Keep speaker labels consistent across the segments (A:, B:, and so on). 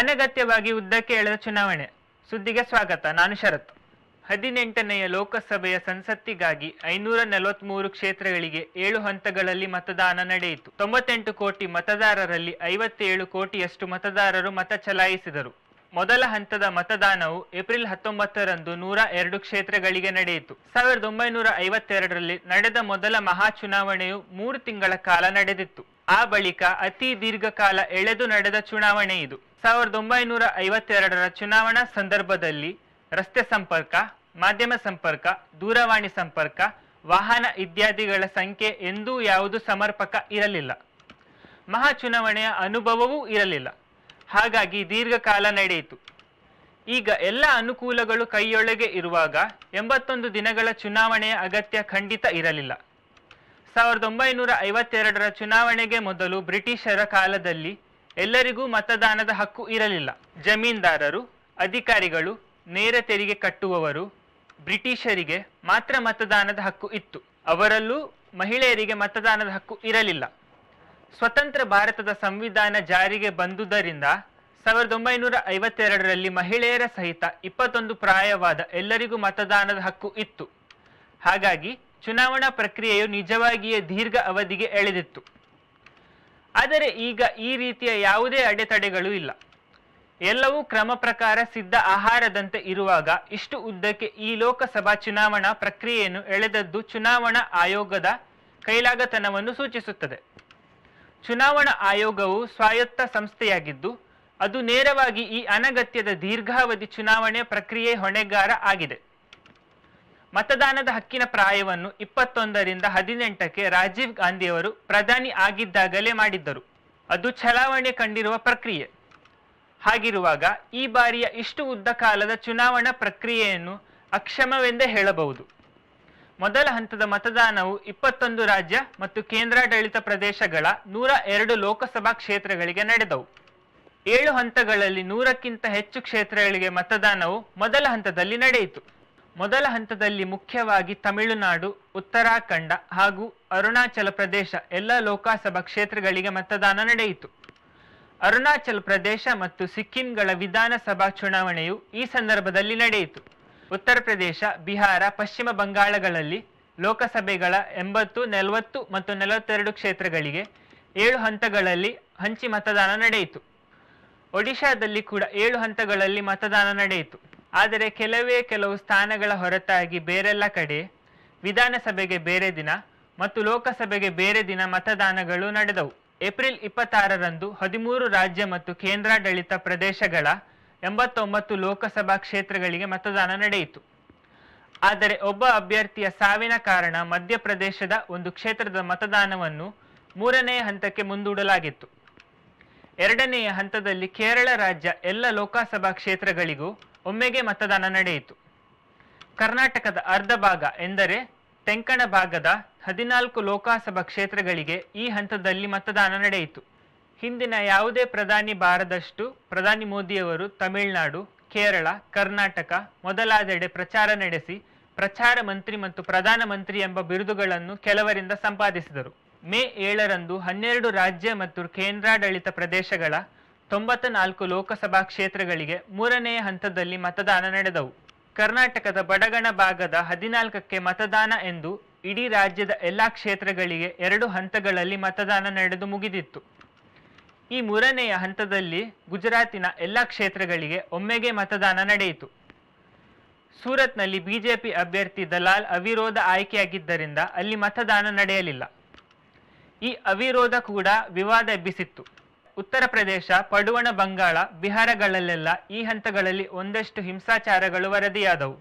A: ಅನಗತ್ಯವಾಗಿ ಉದ್ದಕ್ಕೆ ಎಳೆದ ಚುನಾವಣೆ ಸುದ್ದಿಗೆ ಸ್ವಾಗತ ನಾನು ಶರತ್ ಹದಿನೆಂಟನೆಯ ಲೋಕಸಭೆಯ ಸಂಸತ್ತಿಗಾಗಿ ಐನೂರ ಮೂರು ಕ್ಷೇತ್ರಗಳಿಗೆ ಏಳು ಹಂತಗಳಲ್ಲಿ ಮತದಾನ ನಡೆಯಿತು ತೊಂಬತ್ತೆಂಟು ಕೋಟಿ ಮತದಾರರಲ್ಲಿ ಐವತ್ತೇಳು ಕೋಟಿಯಷ್ಟು ಮತದಾರರು ಮತ ಚಲಾಯಿಸಿದರು ಮೊದಲ ಹಂತದ ಮತದಾನವು ಏಪ್ರಿಲ್ ಹತ್ತೊಂಬತ್ತರಂದು ನೂರ ಎರಡು ಕ್ಷೇತ್ರಗಳಿಗೆ ನಡೆಯಿತು ಸಾವಿರದ ಒಂಬೈನೂರ ಐವತ್ತೆರಡರಲ್ಲಿ ನಡೆದ ಮೊದಲ ಮಹಾ ಚುನಾವಣೆಯು ಮೂರು ತಿಂಗಳ ಕಾಲ ನಡೆದಿತ್ತು ಆ ಬಳಿಕ ಅತಿ ದೀರ್ಘಕಾಲ ಎಳೆದು ನಡೆದ ಚುನಾವಣೆ ಇದು ಸಾವಿರದ ಒಂಬೈನೂರ ಐವತ್ತೆರಡರ ಚುನಾವಣಾ ಸಂದರ್ಭದಲ್ಲಿ ರಸ್ತೆ ಸಂಪರ್ಕ ಮಾಧ್ಯಮ ಸಂಪರ್ಕ ದೂರವಾಣಿ ಸಂಪರ್ಕ ವಾಹನ ಇತ್ಯಾದಿಗಳ ಸಂಖ್ಯೆ ಎಂದೂ ಯಾವುದು ಸಮರ್ಪಕ ಇರಲಿಲ್ಲ ಮಹಾ ಚುನಾವಣೆಯ ಅನುಭವವೂ ಇರಲಿಲ್ಲ ಹಾಗಾಗಿ ದೀರ್ಘಕಾಲ ನಡೆಯಿತು ಈಗ ಎಲ್ಲ ಅನುಕೂಲಗಳು ಕೈಯೊಳಗೆ ಇರುವಾಗ ಎಂಬತ್ತೊಂದು ದಿನಗಳ ಚುನಾವಣೆಯ ಅಗತ್ಯ ಖಂಡಿತ ಇರಲಿಲ್ಲ ಸಾವಿರದ ಒಂಬೈನೂರ ಐವತ್ತೆರಡರ ಚುನಾವಣೆಗೆ ಮೊದಲು ಬ್ರಿಟಿಷರ ಕಾಲದಲ್ಲಿ ಎಲ್ಲರಿಗೂ ಮತದಾನದ ಹಕ್ಕು ಇರಲಿಲ್ಲ ಜಮೀನ್ದಾರರು ಅಧಿಕಾರಿಗಳು ನೇರ ತೆರಿಗೆ ಕಟ್ಟುವವರು ಬ್ರಿಟಿಷರಿಗೆ ಮಾತ್ರ ಮತದಾನದ ಹಕ್ಕು ಇತ್ತು ಅವರಲ್ಲೂ ಮಹಿಳೆಯರಿಗೆ ಮತದಾನದ ಹಕ್ಕು ಇರಲಿಲ್ಲ ಸ್ವತಂತ್ರ ಭಾರತದ ಸಂವಿಧಾನ ಜಾರಿಗೆ ಬಂದುದರಿಂದ ಸಾವಿರದ ಒಂಬೈನೂರ ಐವತ್ತೆರಡರಲ್ಲಿ ಮಹಿಳೆಯರ ಸಹಿತ ಇಪ್ಪತ್ತೊಂದು ಪ್ರಾಯವಾದ ಎಲ್ಲರಿಗೂ ಮತದಾನದ ಹಕ್ಕು ಇತ್ತು ಹಾಗಾಗಿ ಚುನಾವಣಾ ಪ್ರಕ್ರಿಯೆಯು ನಿಜವಾಗಿಯೇ ದೀರ್ಘ ಅವಧಿಗೆ ಎಳೆದಿತ್ತು ಆದರೆ ಈಗ ಈ ರೀತಿಯ ಯಾವುದೇ ಅಡೆತಡೆಗಳು ಇಲ್ಲ ಎಲ್ಲವೂ ಕ್ರಮ ಪ್ರಕಾರ ಸಿದ್ಧ ಆಹಾರದಂತೆ ಇರುವಾಗ ಇಷ್ಟು ಉದ್ದಕ್ಕೆ ಈ ಲೋಕಸಭಾ ಚುನಾವಣಾ ಪ್ರಕ್ರಿಯೆಯನ್ನು ಎಳೆದದ್ದು ಚುನಾವಣಾ ಆಯೋಗದ ಕೈಲಾಗತನವನ್ನು ಸೂಚಿಸುತ್ತದೆ ಚುನಾವಣಾ ಆಯೋಗವು ಸ್ವಾಯತ್ತ ಸಂಸ್ಥೆಯಾಗಿದ್ದು ಅದು ನೇರವಾಗಿ ಈ ಅನಗತ್ಯದ ದೀರ್ಘಾವಧಿ ಚುನಾವಣೆ ಪ್ರಕ್ರಿಯೆ ಹೊಣೆಗಾರ ಆಗಿದೆ ಮತದಾನದ ಹಕ್ಕಿನ ಪ್ರಾಯವನ್ನು ಇಪ್ಪತ್ತೊಂದರಿಂದ ಹದಿನೆಂಟಕ್ಕೆ ರಾಜೀವ್ ಗಾಂಧಿಯವರು ಪ್ರಧಾನಿ ಆಗಿದ್ದಾಗಲೇ ಮಾಡಿದ್ದರು ಅದು ಚಲಾವಣೆ ಕಂಡಿರುವ ಪ್ರಕ್ರಿಯೆ ಹಾಗಿರುವಾಗ ಈ ಬಾರಿಯ ಇಷ್ಟು ಉದ್ದ ಕಾಲದ ಚುನಾವಣಾ ಪ್ರಕ್ರಿಯೆಯನ್ನು ಅಕ್ಷಮವೆಂದೇ ಹೇಳಬಹುದು ಮೊದಲ ಹಂತದ ಮತದಾನವು ಇಪ್ಪತ್ತೊಂದು ರಾಜ್ಯ ಮತ್ತು ಕೇಂದ್ರಾಡಳಿತ ಪ್ರದೇಶಗಳ ನೂರ ಎರಡು ಲೋಕಸಭಾ ಕ್ಷೇತ್ರಗಳಿಗೆ ನಡೆದವು ಏಳು ಹಂತಗಳಲ್ಲಿ ನೂರಕ್ಕಿಂತ ಹೆಚ್ಚು ಕ್ಷೇತ್ರಗಳಿಗೆ ಮತದಾನವು ಮೊದಲ ಹಂತದಲ್ಲಿ ನಡೆಯಿತು ಮೊದಲ ಹಂತದಲ್ಲಿ ಮುಖ್ಯವಾಗಿ ತಮಿಳುನಾಡು ಉತ್ತರಾಖಂಡ ಹಾಗೂ ಅರುಣಾಚಲ ಪ್ರದೇಶ ಎಲ್ಲ ಲೋಕಸಭಾ ಕ್ಷೇತ್ರಗಳಿಗೆ ಮತದಾನ ನಡೆಯಿತು ಅರುಣಾಚಲ ಪ್ರದೇಶ ಮತ್ತು ಸಿಕ್ಕಿಂಗಳ ವಿಧಾನಸಭಾ ಚುನಾವಣೆಯು ಈ ಸಂದರ್ಭದಲ್ಲಿ ನಡೆಯಿತು ಉತ್ತರ ಪ್ರದೇಶ ಬಿಹಾರ ಪಶ್ಚಿಮ ಬಂಗಾಳಗಳಲ್ಲಿ ಲೋಕಸಭೆಗಳ ಎಂಬತ್ತು ನಲವತ್ತು ಮತ್ತು ನಲವತ್ತೆರಡು ಕ್ಷೇತ್ರಗಳಿಗೆ ಏಳು ಹಂತಗಳಲ್ಲಿ ಹಂಚಿ ಮತದಾನ ನಡೆಯಿತು ಒಡಿಶಾದಲ್ಲಿ ಕೂಡ ಏಳು ಹಂತಗಳಲ್ಲಿ ಮತದಾನ ನಡೆಯಿತು ಆದರೆ ಕೆಲವೇ ಕೆಲವು ಸ್ಥಾನಗಳ ಹೊರತಾಗಿ ಬೇರೆಲ್ಲ ಕಡೆ ವಿಧಾನಸಭೆಗೆ ಬೇರೆ ದಿನ ಮತ್ತು ಲೋಕಸಭೆಗೆ ಬೇರೆ ದಿನ ಮತದಾನಗಳು ನಡೆದವು ಏಪ್ರಿಲ್ ಇಪ್ಪತ್ತಾರರಂದು ಹದಿಮೂರು ರಾಜ್ಯ ಮತ್ತು ಕೇಂದ್ರಾಡಳಿತ ಪ್ರದೇಶಗಳ ಎಂಬತ್ತೊಂಬತ್ತು ಲೋಕಸಭಾ ಕ್ಷೇತ್ರಗಳಿಗೆ ಮತದಾನ ನಡೆಯಿತು ಆದರೆ ಒಬ್ಬ ಅಭ್ಯರ್ಥಿಯ ಸಾವಿನ ಕಾರಣ ಮಧ್ಯಪ್ರದೇಶದ ಒಂದು ಕ್ಷೇತ್ರದ ಮತದಾನವನ್ನು ಮೂರನೇ ಹಂತಕ್ಕೆ ಮುಂದೂಡಲಾಗಿತ್ತು ಎರಡನೆಯ ಹಂತದಲ್ಲಿ ಕೇರಳ ರಾಜ್ಯ ಎಲ್ಲ ಲೋಕಸಭಾ ಕ್ಷೇತ್ರಗಳಿಗೂ ಒಮ್ಮೆಗೆ ಮತದಾನ ನಡೆಯಿತು ಕರ್ನಾಟಕದ ಅರ್ಧ ಭಾಗ ಎಂದರೆ ತೆಂಕಣ ಭಾಗದ ಹದಿನಾಲ್ಕು ಲೋಕಸಭಾ ಕ್ಷೇತ್ರಗಳಿಗೆ ಈ ಹಂತದಲ್ಲಿ ಮತದಾನ ನಡೆಯಿತು ಹಿಂದಿನ ಯಾವುದೇ ಪ್ರಧಾನಿ ಬಾರದಷ್ಟು ಪ್ರಧಾನಿ ಮೋದಿಯವರು ತಮಿಳುನಾಡು ಕೇರಳ ಕರ್ನಾಟಕ ಮೊದಲಾದೆಡೆ ಪ್ರಚಾರ ನಡೆಸಿ ಪ್ರಚಾರ ಮಂತ್ರಿ ಮತ್ತು ಪ್ರಧಾನ ಮಂತ್ರಿ ಎಂಬ ಬಿರುದುಗಳನ್ನು ಕೆಲವರಿಂದ ಸಂಪಾದಿಸಿದರು ಮೇ ಏಳರಂದು ಹನ್ನೆರಡು ರಾಜ್ಯ ಮತ್ತು ಕೇಂದ್ರಾಡಳಿತ ಪ್ರದೇಶಗಳ ತೊಂಬತ್ತ ನಾಲ್ಕು ಲೋಕಸಭಾ ಕ್ಷೇತ್ರಗಳಿಗೆ ಮೂರನೇ ಹಂತದಲ್ಲಿ ಮತದಾನ ನಡೆದವು ಕರ್ನಾಟಕದ ಬಡಗಣ ಭಾಗದ ಹದಿನಾಲ್ಕಕ್ಕೆ ಮತದಾನ ಎಂದು ಇಡೀ ರಾಜ್ಯದ ಎಲ್ಲ ಕ್ಷೇತ್ರಗಳಿಗೆ ಎರಡು ಹಂತಗಳಲ್ಲಿ ಮತದಾನ ನಡೆದು ಮುಗಿದಿತ್ತು ಈ ಮೂರನೆಯ ಹಂತದಲ್ಲಿ ಗುಜರಾತಿನ ಎಲ್ಲ ಕ್ಷೇತ್ರಗಳಿಗೆ ಒಮ್ಮೆಗೆ ಮತದಾನ ನಡೆಯಿತು ಸೂರತ್ನಲ್ಲಿ ಬಿಜೆಪಿ ಅಭ್ಯರ್ಥಿ ದಲಾಲ್ ಅವಿರೋಧ ಆಯ್ಕೆಯಾಗಿದ್ದರಿಂದ ಅಲ್ಲಿ ಮತದಾನ ನಡೆಯಲಿಲ್ಲ ಈ ಅವಿರೋಧ ಕೂಡ ವಿವಾದ ಎಬ್ಬಿಸಿತ್ತು ಉತ್ತರ ಪ್ರದೇಶ ಪಡುವಣ ಬಂಗಾಳ ಬಿಹಾರಗಳಲ್ಲೆಲ್ಲ ಈ ಹಂತಗಳಲ್ಲಿ ಒಂದಷ್ಟು ಹಿಂಸಾಚಾರಗಳು ವರದಿಯಾದವು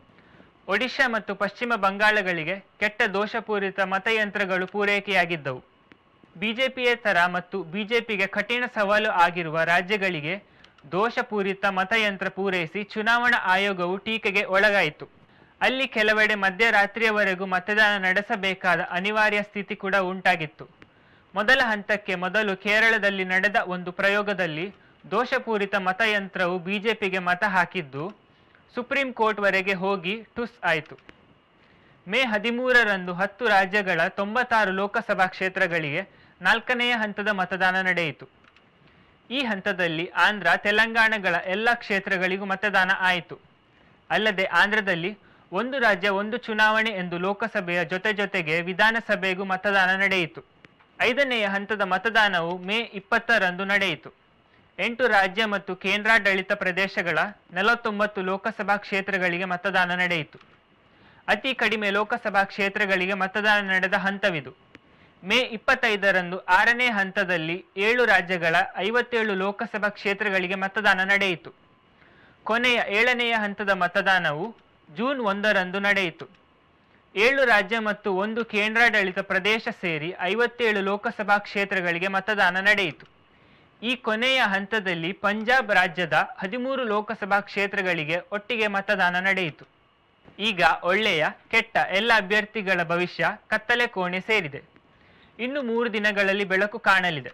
A: ಒಡಿಶಾ ಮತ್ತು ಪಶ್ಚಿಮ ಬಂಗಾಳಗಳಿಗೆ ಕೆಟ್ಟ ದೋಷಪೂರಿತ ಮತಯಂತ್ರಗಳು ಪೂರೈಕೆಯಾಗಿದ್ದವು ಬಿಜೆಪಿಯೇತರ ಮತ್ತು ಬಿಜೆಪಿಗೆ ಕಠಿಣ ಸವಾಲು ಆಗಿರುವ ರಾಜ್ಯಗಳಿಗೆ ದೋಷಪೂರಿತ ಮತಯಂತ್ರ ಪೂರೈಸಿ ಚುನಾವಣಾ ಆಯೋಗವು ಟೀಕೆಗೆ ಒಳಗಾಯಿತು ಅಲ್ಲಿ ಕೆಲವೆಡೆ ಮಧ್ಯರಾತ್ರಿಯವರೆಗೂ ಮತದಾನ ನಡೆಸಬೇಕಾದ ಅನಿವಾರ್ಯ ಸ್ಥಿತಿ ಕೂಡ ಉಂಟಾಗಿತ್ತು ಮೊದಲ ಹಂತಕ್ಕೆ ಮೊದಲು ಕೇರಳದಲ್ಲಿ ನಡೆದ ಒಂದು ಪ್ರಯೋಗದಲ್ಲಿ ದೋಷಪೂರಿತ ಮತಯಂತ್ರವು ಬಿಜೆಪಿಗೆ ಮತ ಹಾಕಿದ್ದು ಸುಪ್ರೀಂ ಕೋರ್ಟ್ವರೆಗೆ ಹೋಗಿ ಟುಸ್ ಆಯಿತು ಮೇ ಹದಿಮೂರರಂದು ಹತ್ತು ರಾಜ್ಯಗಳ ತೊಂಬತ್ತಾರು ಲೋಕಸಭಾ ಕ್ಷೇತ್ರಗಳಿಗೆ ನಾಲ್ಕನೆಯ ಹಂತದ ಮತದಾನ ನಡೆಯಿತು ಈ ಹಂತದಲ್ಲಿ ಆಂಧ್ರ ತೆಲಂಗಾಣಗಳ ಎಲ್ಲ ಕ್ಷೇತ್ರಗಳಿಗೂ ಮತದಾನ ಆಯಿತು ಅಲ್ಲದೆ ಆಂಧ್ರದಲ್ಲಿ ಒಂದು ರಾಜ್ಯ ಒಂದು ಚುನಾವಣೆ ಎಂದು ಲೋಕಸಭೆಯ ಜೊತೆ ಜೊತೆಗೆ ವಿಧಾನಸಭೆಗೂ ಮತದಾನ ನಡೆಯಿತು ಐದನೆಯ ಹಂತದ ಮತದಾನವು ಮೇ ಇಪ್ಪತ್ತರಂದು ನಡೆಯಿತು ಎಂಟು ರಾಜ್ಯ ಮತ್ತು ಕೇಂದ್ರಾಡಳಿತ ಪ್ರದೇಶಗಳ ನಲವತ್ತೊಂಬತ್ತು ಲೋಕಸಭಾ ಕ್ಷೇತ್ರಗಳಿಗೆ ಮತದಾನ ನಡೆಯಿತು ಅತಿ ಕಡಿಮೆ ಲೋಕಸಭಾ ಕ್ಷೇತ್ರಗಳಿಗೆ ಮತದಾನ ನಡೆದ ಹಂತವಿದು ಮೇ ಇಪ್ಪತ್ತೈದರಂದು ಆರನೇ ಹಂತದಲ್ಲಿ ಏಳು ರಾಜ್ಯಗಳ ಐವತ್ತೇಳು ಲೋಕಸಭಾ ಕ್ಷೇತ್ರಗಳಿಗೆ ಮತದಾನ ನಡೆಯಿತು ಕೊನೆಯ ಏಳನೆಯ ಹಂತದ ಮತದಾನವು ಜೂನ್ ಒಂದರಂದು ನಡೆಯಿತು ಏಳು ರಾಜ್ಯ ಮತ್ತು ಒಂದು ಕೇಂದ್ರಾಡಳಿತ ಪ್ರದೇಶ ಸೇರಿ ಐವತ್ತೇಳು ಲೋಕಸಭಾ ಕ್ಷೇತ್ರಗಳಿಗೆ ಮತದಾನ ನಡೆಯಿತು ಈ ಕೊನೆಯ ಹಂತದಲ್ಲಿ ಪಂಜಾಬ್ ರಾಜ್ಯದ ಹದಿಮೂರು ಲೋಕಸಭಾ ಕ್ಷೇತ್ರಗಳಿಗೆ ಒಟ್ಟಿಗೆ ಮತದಾನ ನಡೆಯಿತು ಈಗ ಒಳ್ಳೆಯ ಕೆಟ್ಟ ಎಲ್ಲ ಅಭ್ಯರ್ಥಿಗಳ ಭವಿಷ್ಯ ಕತ್ತಲೆ ಕೋಣೆ ಸೇರಿದೆ ಇನ್ನು ಮೂರು ದಿನಗಳಲ್ಲಿ ಬೆಳಕು ಕಾಣಲಿದೆ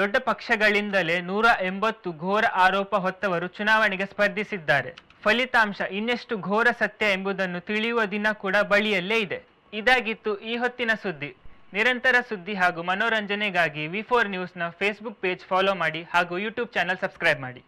A: ದೊಡ್ಡ ಪಕ್ಷಗಳಿಂದಲೇ ನೂರ ಎಂಬತ್ತು ಘೋರ ಆರೋಪ ಹೊತ್ತವರು ಚುನಾವಣೆಗೆ ಸ್ಪರ್ಧಿಸಿದ್ದಾರೆ ಫಲಿತಾಂಶ ಇನ್ನೆಷ್ಟು ಘೋರ ಸತ್ಯ ಎಂಬುದನ್ನು ತಿಳಿಯುವ ದಿನ ಕೂಡ ಬಳಿಯಲ್ಲೇ ಇದೆ ಇದಾಗಿತ್ತು ಈ ಹೊತ್ತಿನ ಸುದ್ದಿ ನಿರಂತರ ಸುದ್ದಿ ಹಾಗೂ ಮನೋರಂಜನೆಗಾಗಿ ವಿ ಫೋರ್ ನ್ಯೂಸ್ನ ಫೇಸ್ಬುಕ್ ಪೇಜ್ ಫಾಲೋ ಮಾಡಿ ಹಾಗೂ ಯೂಟ್ಯೂಬ್ ಚಾನಲ್ ಸಬ್ಸ್ಕ್ರೈಬ್ ಮಾಡಿ